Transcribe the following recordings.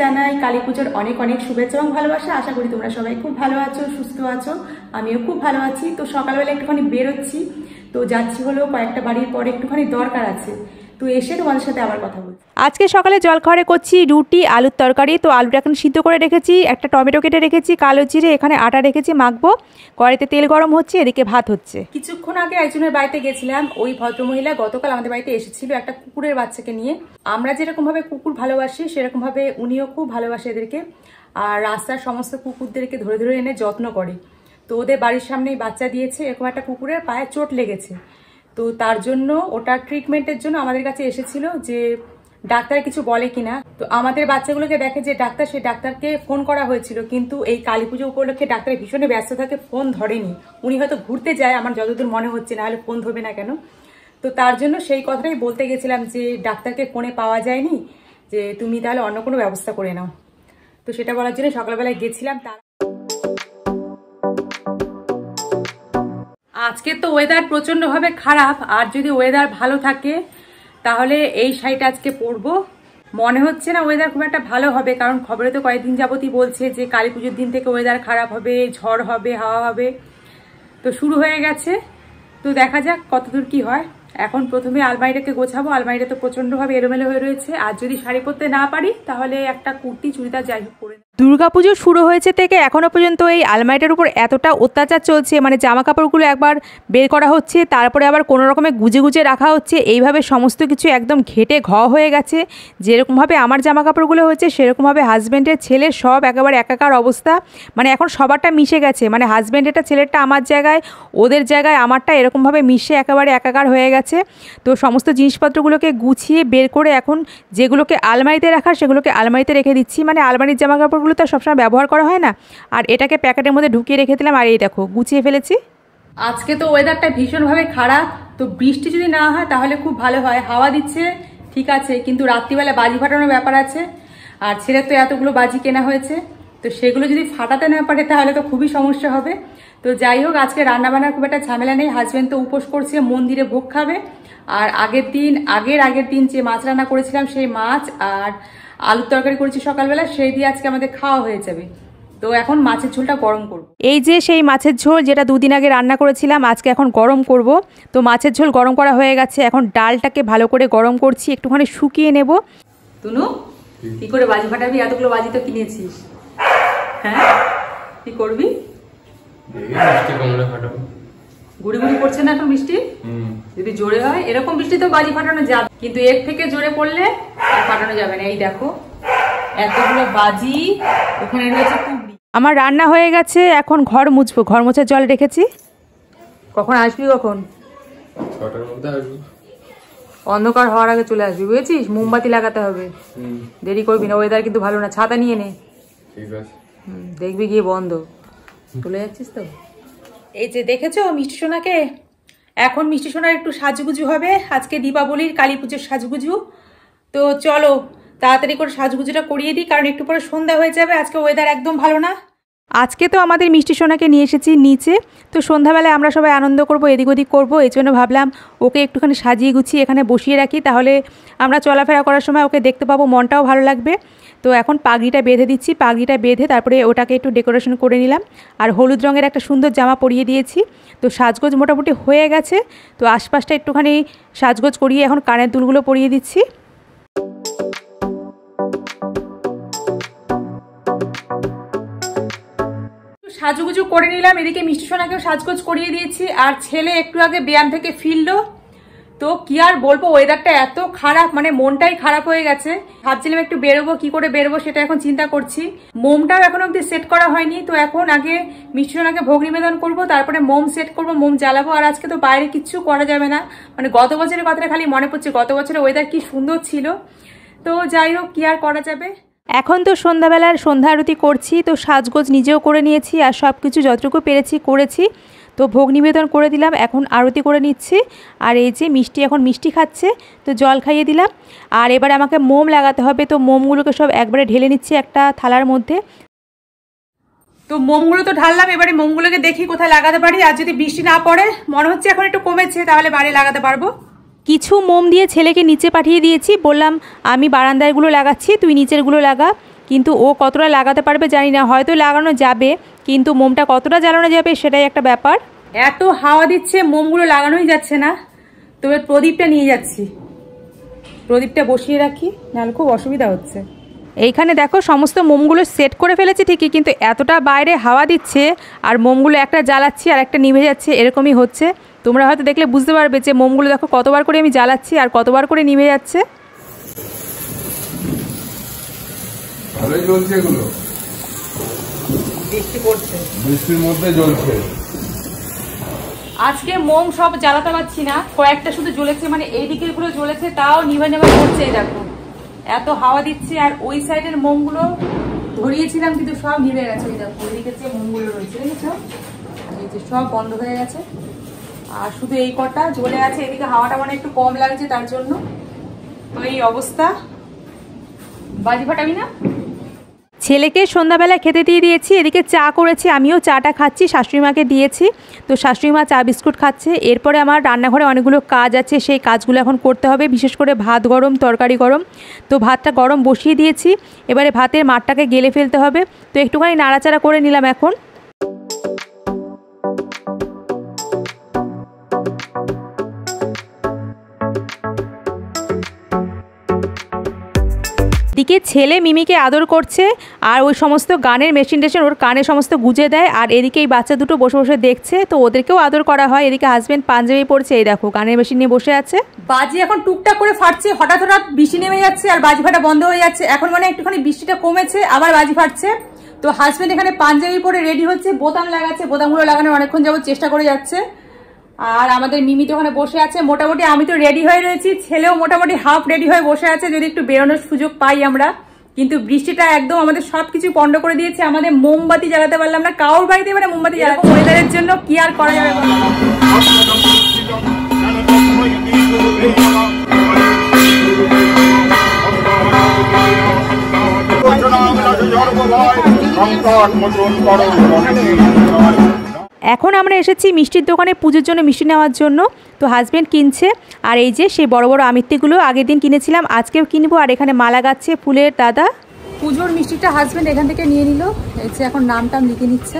জানাই কালী পুজোর অনেক অনেক শুভেচ্ছা এবং ভালোবাসা আশা করি তোমরা সবাই খুব ভালো আছো সুস্থ আছো আমিও খুব ভালো আছি তো সকালবেলা একটুখানি বেরোচ্ছি তো যাচ্ছি হলো কয়েকটা বাড়ির পরে একটুখানি দরকার আছে তুই এসে তোমাদের সাথে আবার কথা বলছি আজকে সকালে জলখাবারে করছি রুটি আলুর তরকারি তো আলুটা এখন সিদ্ধ করে রেখেছি একটা টমেটো কেটে রেখেছি কালো জিরে এখানে আটা রেখেছি মাখবো কড়াইতে তেল গরম হচ্ছে এদিকে ভাত হচ্ছে কিছুক্ষণ আগে একজনের বাড়িতে গেছিলাম ওই ভদ্রমহিলা গতকাল আমাদের বাড়িতে এসেছিল একটা কুকুরের বাচ্চাকে নিয়ে আমরা যেরকমভাবে কুকুর ভালোবাসি সেরকমভাবে উনিও খুব ভালোবাসে এদেরকে আর রাস্তার সমস্ত কুকুরদেরকে ধরে ধরে এনে যত্ন করে তো ওদের বাড়ির সামনেই বাচ্চা দিয়েছে এরকম একটা কুকুরের পায়ে চোট লেগেছে তো তার জন্য ওটা ট্রিটমেন্টের জন্য আমাদের কাছে এসেছিল যে ডাক্তার কিছু বলে কিনা তো আমাদের বাচ্চাগুলোকে দেখে যে ডাক্তার সেই ডাক্তারকে ফোন করা হয়েছিল কিন্তু এই কালী পুজো উপলক্ষে ডাক্তার ভীষণ ব্যস্ত থাকে ফোন ধরেনি উনি হয়তো ঘুরতে যায় আমার যতদূর মনে হচ্ছে না হলে ফোন ধরবে না কেন তো তার জন্য সেই কথাটাই বলতে গেছিলাম যে ডাক্তারকে ফোনে পাওয়া যায়নি যে তুমি তাহলে অন্য কোনো ব্যবস্থা করে নাও তো সেটা বলার জন্য সকালবেলায় গেছিলাম তার আজকে তো ওয়েদার প্রচণ্ডভাবে খারাপ আর যদি ওয়েদার ভালো থাকে তাহলে এই শাড়িটা আজকে পরবো মনে হচ্ছে না ওয়েদার খুব একটা ভালো হবে কারণ খবরে তো কয়েকদিন যাবতই বলছে যে কালী পুজোর দিন থেকে ওয়েদার খারাপ হবে ঝড় হবে হাওয়া হবে তো শুরু হয়ে গেছে তো দেখা যাক কতদূর কি হয় এখন প্রথমে আলমারিটাকে গোছাবো আলমারিটা তো প্রচণ্ডভাবে এলোমেলো হয়ে রয়েছে আর যদি শাড়ি পরতে না পারি তাহলে একটা কুর্তি চুড়িদার যাই হোক পরে দুর্গাপুজো শুরু হয়েছে থেকে এখনও পর্যন্ত এই আলমারিটার উপর এতটা অত্যাচার চলছে মানে জামা কাপড়গুলো একবার বের করা হচ্ছে তারপরে আবার কোনো রকমে গুজে গুজে রাখা হচ্ছে এইভাবে সমস্ত কিছু একদম ঘেটে ঘ হয়ে গেছে যেরকমভাবে আমার জামা কাপড়গুলো হচ্ছে সেরকমভাবে হাজব্যান্ডের ছেলে সব একেবারে একাকার অবস্থা মানে এখন সবারটা মিশে গেছে মানে একটা ছেলেরটা আমার জায়গায় ওদের জায়গায় আমারটা এরকমভাবে মিশে একেবারে একাকার হয়ে গেছে তো সমস্ত জিনিসপত্রগুলোকে গুছিয়ে বের করে এখন যেগুলোকে আলমারিতে রাখা সেগুলোকে আলমারিতে রেখে দিচ্ছি মানে আলমারির জামা কাপড়গুলো মশলাগুলো তো সবসময় ব্যবহার করা হয় না আর এটাকে প্যাকেটের মধ্যে ঢুকিয়ে রেখে দিলাম আর এই দেখো গুছিয়ে ফেলেছি আজকে তো ওয়েদারটা ভীষণভাবে খারাপ তো বৃষ্টি যদি না হয় তাহলে খুব ভালো হয় হাওয়া দিচ্ছে ঠিক আছে কিন্তু রাত্রিবেলা বাজি ফাটানোর ব্যাপার আছে আর ছেলের তো এতগুলো বাজি কেনা হয়েছে তো সেগুলো যদি ফাটাতে না পারে তাহলে তো খুবই সমস্যা হবে তো যাই হোক আজকে রান্নাবান্নার খুব একটা ঝামেলা নেই হাজব্যান্ড তো উপোস করছে মন্দিরে ভোগ খাবে আর আগের দিন আগের আগের দিন যে মাছ রান্না করেছিলাম সেই মাছ আর আলুর তরকারি করেছি সকালবেলা সেই দিয়ে আজকে আমাদের খাওয়া হয়ে যাবে তো এখন মাছের ঝোলটা গরম করব এই যে সেই মাছের ঝোল যেটা দুদিন আগে রান্না করেছিলাম আজকে এখন গরম করব তো মাছের ঝোল গরম করা হয়ে গেছে এখন ডালটাকে ভালো করে গরম করছি একটুখানি শুকিয়ে নেব তুনু কি করে বাজি ফাটাবি এতগুলো বাজি তো কিনেছিস হ্যাঁ কি করবি ফাটাবো গুড়ি গুড়ি পড়ছে না এখন বৃষ্টি যদি জোরে হয় এরকম বৃষ্টি তো বাড়ি ফাটানো যাবে কিন্তু এর থেকে জোরে পড়লে ফাটানো যাবে না এই দেখো এতগুলো বাজি ওখানে রয়েছে আমার রান্না হয়ে গেছে এখন ঘর মুছবো ঘর মোছার জল রেখেছি কখন আসবি কখন অন্ধকার হওয়ার আগে চলে আসবি বুঝেছিস মোমবাতি লাগাতে হবে দেরি করবি না ওয়েদার কিন্তু ভালো না ছাতা নিয়ে নে দেখবি গিয়ে বন্ধ চলে যাচ্ছিস তো এই যে দেখেছো মিষ্টি সোনাকে এখন মিষ্টি সোনার একটু সাজুগুজু হবে আজকে দীপাবলির কালী পুজোর সাজুগুজু তো চলো তাড়াতাড়ি করে সাজুগুজুটা করিয়ে দিই কারণ একটু পরে সন্ধ্যা হয়ে যাবে আজকে ওয়েদার একদম ভালো না আজকে তো আমাদের মিষ্টি সোনাকে নিয়ে এসেছি নিচে তো সন্ধ্যাবেলায় আমরা সবাই আনন্দ করব এদিক ওদিক করবো এই জন্য ভাবলাম ওকে একটুখানি সাজিয়ে গুছিয়ে এখানে বসিয়ে রাখি তাহলে আমরা চলাফেরা করার সময় ওকে দেখতে পাবো মনটাও ভালো লাগবে তো এখন পাগড়িটা বেঁধে দিচ্ছি পাগড়িটা বেঁধে তারপরে ওটাকে একটু ডেকোরেশন করে নিলাম আর হলুদ রঙের একটা সুন্দর জামা পরিয়ে দিয়েছি তো সাজগোজ মোটামুটি হয়ে গেছে তো আশপাশটা একটুখানি সাজগোজ করিয়ে এখন কানের দুলগুলো পরিয়ে দিচ্ছি সাজুগুজু করে নিলাম এদিকে মিষ্টি সোনাকেও সাজগোজ করিয়ে দিয়েছি আর ছেলে একটু আগে ব্যায়াম থেকে ফিরলো তো কি আর বলবো ওয়েদারটা এত খারাপ মানে মনটাই খারাপ হয়ে গেছে ভাবছিলাম একটু বেরোবো কি করে বেরোবো সেটা এখন চিন্তা করছি মোমটাও এখন অব্দি সেট করা হয়নি তো এখন আগে আগে ভোগ নিবেদন করবো তারপরে মোম সেট করবো মোম জ্বালাবো আর আজকে তো বাইরে কিচ্ছু করা যাবে না মানে গত বছরের কথাটা খালি মনে পড়ছে গত বছরের ওয়েদার কি সুন্দর ছিল তো যাই হোক কি আর করা যাবে এখন তো সন্ধ্যাবেলার সন্ধ্যা আরতি করছি তো সাজগোজ নিজেও করে নিয়েছি আর সব কিছু যতটুকু পেরেছি করেছি তো ভোগ নিবেদন করে দিলাম এখন আরতি করে নিচ্ছি আর এই যে মিষ্টি এখন মিষ্টি খাচ্ছে তো জল খাইয়ে দিলাম আর এবার আমাকে মোম লাগাতে হবে তো মোমগুলোকে সব একবারে ঢেলে নিচ্ছি একটা থালার মধ্যে তো মোমগুলো তো ঢাললাম এবারে মোমগুলোকে দেখি কোথায় লাগাতে পারি আর যদি বৃষ্টি না পড়ে মনে হচ্ছে এখন একটু কমেছে তাহলে বাড়ি লাগাতে পারবো কিছু মোম দিয়ে ছেলেকে নিচে পাঠিয়ে দিয়েছি বললাম আমি বারান্দায়গুলো লাগাচ্ছি তুই নিচেরগুলো লাগা কিন্তু ও কতটা লাগাতে পারবে জানি না হয়তো লাগানো যাবে কিন্তু মোমটা কতটা জ্বালানো যাবে সেটাই একটা ব্যাপার এত হাওয়া দিচ্ছে মোমগুলো লাগানোই যাচ্ছে না তবে প্রদীপটা নিয়ে যাচ্ছি প্রদীপটা বসিয়ে রাখি নাহলে খুব অসুবিধা হচ্ছে এইখানে দেখো সমস্ত মোমগুলো সেট করে ফেলেছি ঠিকই কিন্তু এতটা বাইরে হাওয়া দিচ্ছে আর মোমগুলো একটা জ্বালাচ্ছি আর একটা নিভে যাচ্ছে এরকমই হচ্ছে তোমরা হয়তো দেখলে বুঝতে পারবে যে মোমগুলো দেখো কতবার করে আমি জ্বালাচ্ছি আর কতবার করে নিভে যাচ্ছে আজকে মোম সব জ্বালাতে পারছি না কয়েকটা শুধু জ্বলেছে মানে এইদিকে গুলো জ্বলেছে তাও নিভে নেভা করছে দেখো এত হাওয়া দিচ্ছে আর ওই সাইডের মোমগুলো ধরিয়েছিলাম কিন্তু সব নিভে গেছে ওই দেখো ওইদিকে যে মোমগুলো রয়েছে সব বন্ধ হয়ে গেছে আর শুধু এই কটা ঝোলে আছে এদিকে হাওয়াটা মানে একটু কম লাগছে তার জন্য তো এই অবস্থা বাজি ফাটাবি না ছেলেকে সন্ধ্যাবেলা খেতে দিয়ে দিয়েছি এদিকে চা করেছি আমিও চাটা খাচ্ছি শাশুড়িমাকে দিয়েছি তো শাশুড়িমা চা বিস্কুট খাচ্ছে এরপরে আমার রান্নাঘরে অনেকগুলো কাজ আছে সেই কাজগুলো এখন করতে হবে বিশেষ করে ভাত গরম তরকারি গরম তো ভাতটা গরম বসিয়ে দিয়েছি এবারে ভাতের মাঠটাকে গেলে ফেলতে হবে তো একটুখানি নাড়াচাড়া করে নিলাম এখন এদিকে ছেলে মিমিকে আদর করছে আর ওই সমস্ত গানের মেশিন টেশিন ওর কানে সমস্ত গুজে দেয় আর এদিকে এই বাচ্চা দুটো বসে বসে দেখছে তো ওদেরকেও আদর করা হয় এদিকে হাজব্যান্ড পাঞ্জাবি পড়ছে এই দেখো গানের মেশিন নিয়ে বসে আছে বাজি এখন টুকটাক করে ফাটছে হঠাৎ হঠাৎ বৃষ্টি নেমে যাচ্ছে আর বাজি ফাটা বন্ধ হয়ে যাচ্ছে এখন মানে একটুখানি বৃষ্টিটা কমেছে আবার বাজি ফাটছে তো হাজব্যান্ড এখানে পাঞ্জাবি পরে রেডি হচ্ছে বোতাম লাগাচ্ছে বোতামগুলো লাগানোর অনেকক্ষণ যাবো চেষ্টা করে যাচ্ছে আর আমাদের মিমি তো ওখানে বসে আছে মোটামুটি আমি তো রেডি হয়ে রয়েছি ছেলেও মোটামুটি হাফ রেডি হয়ে বসে আছে যদি একটু বেরোনোর সুযোগ পাই আমরা কিন্তু বৃষ্টিটা একদম আমাদের সবকিছু পণ্ড করে দিয়েছে আমাদের মোমবাতি জ্বালাতে পারলাম না কাউর বাড়িতে মানে মোমবাতি জ্বালাতের জন্য কি আর করা যাবে সংকট করো এখন আমরা এসেছি মিষ্টির দোকানে পুজোর জন্য মিষ্টি নেওয়ার জন্য তো হাজব্যান্ড কিনছে আর এই যে সেই বড় বড় আমিত্তিগুলো আগের দিন কিনেছিলাম আজকেও কিনবো আর এখানে মালা গাচ্ছে ফুলের দাদা পুজোর মিষ্টিটা হাজব্যান্ড এখান থেকে নিয়ে নিল এসে এখন নাম টাম লিখে নিচ্ছে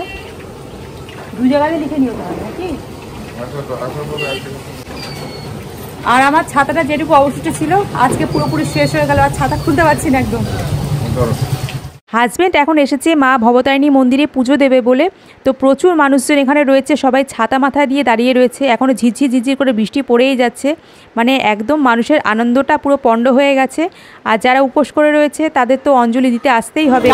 দু জায়গায় লিখে নিও আর আমার ছাতাটা যেটুকু অবশিষ্ট ছিল আজকে পুরোপুরি শেষ হয়ে গেল আর ছাতা খুলতে পারছি না একদম হাজব্যান্ড এখন এসেছে মা ভবতারিণী মন্দিরে পুজো দেবে বলে তো প্রচুর মানুষজন এখানে রয়েছে সবাই ছাতা মাথা দিয়ে দাঁড়িয়ে রয়েছে এখনও ঝিঝি ঝিঝির করে বৃষ্টি পড়েই যাচ্ছে মানে একদম মানুষের আনন্দটা পুরো পণ্ড হয়ে গেছে আর যারা উপোস করে রয়েছে তাদের তো অঞ্জলি দিতে আসতেই হবে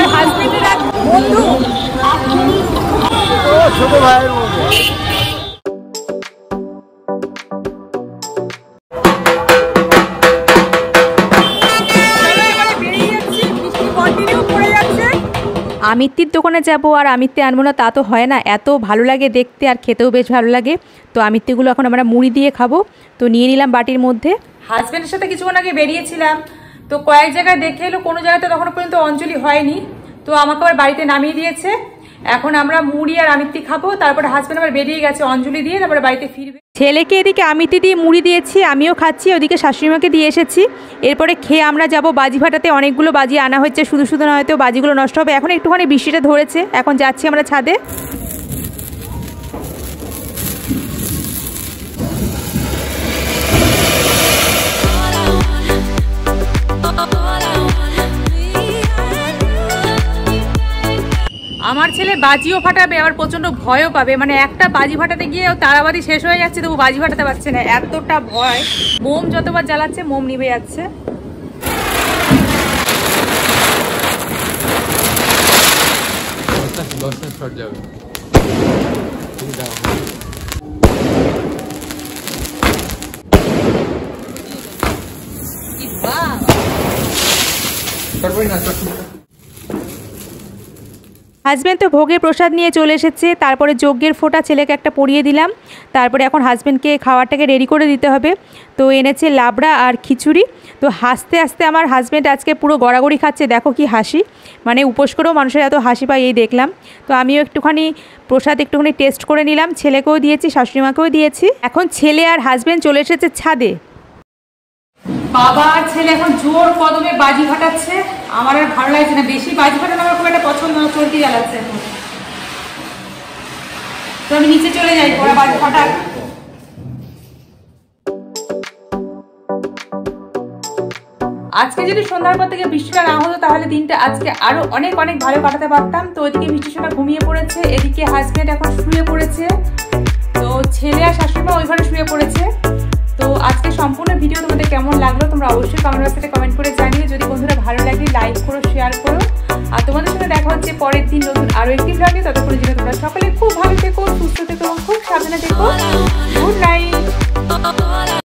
হ্যাঁ। ছোট ভাইয়ের আমিত্তির দোকানে যাব আর আমিত্তি আনবো না তা তো হয় না এত ভালো লাগে দেখতে আর খেতেও বেশ ভালো লাগে তো আমিত্তিগুলো এখন আমরা মুড়ি দিয়ে খাবো তো নিয়ে নিলাম বাটির মধ্যে হাজব্যান্ডের সাথে কিছুক্ষণ আগে বেরিয়েছিলাম তো কয়েক জায়গায় দেখে এলো কোনো জায়গাতে তখন পর্যন্ত অঞ্জলি হয়নি তো আমাকে আবার বাড়িতে নামিয়ে দিয়েছে এখন আমরা মুড়ি আর আমিত্তি খাবো তারপরে হাজব্যান্ড আবার বেরিয়ে গেছে অঞ্জলি দিয়ে তারপরে বাড়িতে ফিরবে ছেলেকে এদিকে আমিতে দিয়ে মুড়ি দিয়েছি আমিও খাচ্ছি ওদিকে শাশুড়িমাকে দিয়ে এসেছি এরপরে খেয়ে আমরা যাব বাজি ফাটাতে অনেকগুলো বাজি আনা হচ্ছে শুধু শুধু নয়তো বাজিগুলো নষ্ট হবে এখন একটুখানি বৃষ্টিটা ধরেছে এখন যাচ্ছি আমরা ছাদে গেলে বাজিও ফাটাবে আবার প্রচন্ড ভয়ও পাবে মানে একটা বাজি ফাটাতে গিয়ে তারাবাদি শেষ হয়ে যাচ্ছে তবু বাজি ফাটাতে পারছে না এতটা ভয় মোম যতবার জ্বালাচ্ছে মোম নিভে যাচ্ছে না হাজব্যান্ড তো ভোগে প্রসাদ নিয়ে চলে এসেছে তারপরে যজ্ঞের ফোঁটা ছেলেকে একটা পরিয়ে দিলাম তারপরে এখন হাজব্যান্ডকে খাওয়ারটাকে রেডি করে দিতে হবে তো এনেছে লাবড়া আর খিচুড়ি তো হাসতে হাসতে আমার হাজব্যান্ড আজকে পুরো গড়াগড়ি খাচ্ছে দেখো কি হাসি মানে উপোস করেও মানুষের এত হাসি পায় এই দেখলাম তো আমিও একটুখানি প্রসাদ একটুখানি টেস্ট করে নিলাম ছেলেকেও দিয়েছি শাশুড়িমাকেও দিয়েছি এখন ছেলে আর হাজব্যান্ড চলে এসেছে ছাদে বাবা আর ছেলে এখন জোর কদমে বাজি ফাটাচ্ছে আমার আর ভালো লাগছে না বেশি বাজি ফাটানো আমার খুব একটা পছন্দ না চলতি জ্বালাচ্ছে এখন তো আমি নিচে চলে যাই ওরা বাজি ফাটাক আজকে যদি সন্ধ্যার পর থেকে বৃষ্টিটা না হতো তাহলে দিনটা আজকে আরো অনেক অনেক ভালো কাটাতে পারতাম তো ওইদিকে বৃষ্টি সময় ঘুমিয়ে পড়েছে এদিকে হাজব্যান্ড এখন শুয়ে পড়েছে তো ছেলে আর শাশুড়ি মা শুয়ে পড়েছে তো আজকে সম্পূর্ণ ভিডিও তোমাদের কেমন লাগলো তোমরা অবশ্যই কমেন্ট বক্সে কমেন্ট করে জানিয়ে যদি বন্ধুরা ভালো লাগে লাইক করো শেয়ার করো আর তোমাদের সাথে দেখা হচ্ছে পরের দিন নতুন আরও একটি ভ্লগে ততক্ষণ জন্য তোমরা সকলে খুব ভালো থেকো সুস্থ থেকো খুব সাবধানে থেকো গুড নাইট